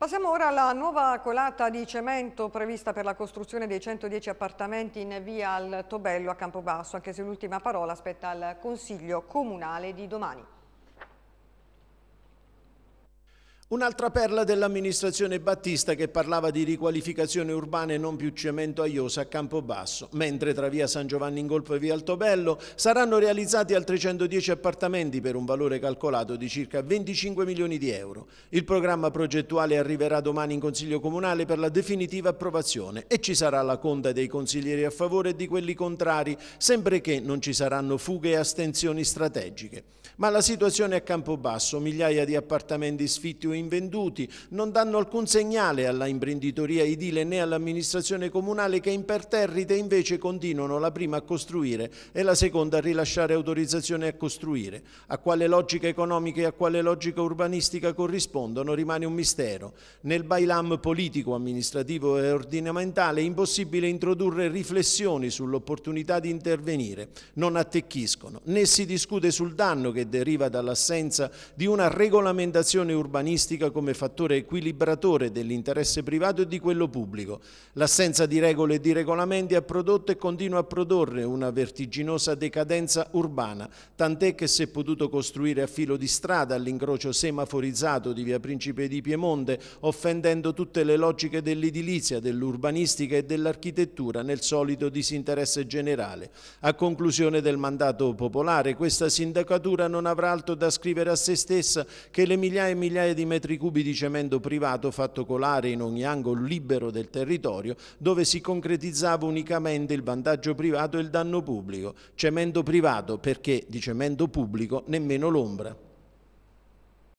Passiamo ora alla nuova colata di cemento prevista per la costruzione dei 110 appartamenti in via Altobello a Campobasso, anche se l'ultima parola aspetta al Consiglio Comunale di domani. Un'altra perla dell'amministrazione Battista che parlava di riqualificazione urbana e non più cemento aiosa a Campobasso, mentre tra via San Giovanni in Golfo e via Altobello saranno realizzati altri 110 appartamenti per un valore calcolato di circa 25 milioni di euro. Il programma progettuale arriverà domani in Consiglio Comunale per la definitiva approvazione e ci sarà la conta dei consiglieri a favore e di quelli contrari, sempre che non ci saranno fughe e astensioni strategiche. Ma la situazione a Campobasso, migliaia di appartamenti sfitti o invenduti, non danno alcun segnale alla imprenditoria idile né all'amministrazione comunale che imperterrite invece continuano la prima a costruire e la seconda a rilasciare autorizzazione a costruire. A quale logica economica e a quale logica urbanistica corrispondono rimane un mistero. Nel bailam politico, amministrativo e ordinamentale è impossibile introdurre riflessioni sull'opportunità di intervenire, non attecchiscono, né si discute sul danno che deriva dall'assenza di una regolamentazione urbanistica urbanistica come fattore equilibratore dell'interesse privato e di quello pubblico. L'assenza di regole e di regolamenti ha prodotto e continua a produrre una vertiginosa decadenza urbana, tant'è che si è potuto costruire a filo di strada all'incrocio semaforizzato di via Principe di Piemonte, offendendo tutte le logiche dell'edilizia, dell'urbanistica e dell'architettura nel solito disinteresse generale. A conclusione del mandato popolare questa sindacatura non avrà altro da scrivere a se stessa che le migliaia e migliaia di metri metri cubi di cemento privato fatto colare in ogni angolo libero del territorio dove si concretizzava unicamente il vantaggio privato e il danno pubblico. Cemento privato perché di cemento pubblico nemmeno l'ombra.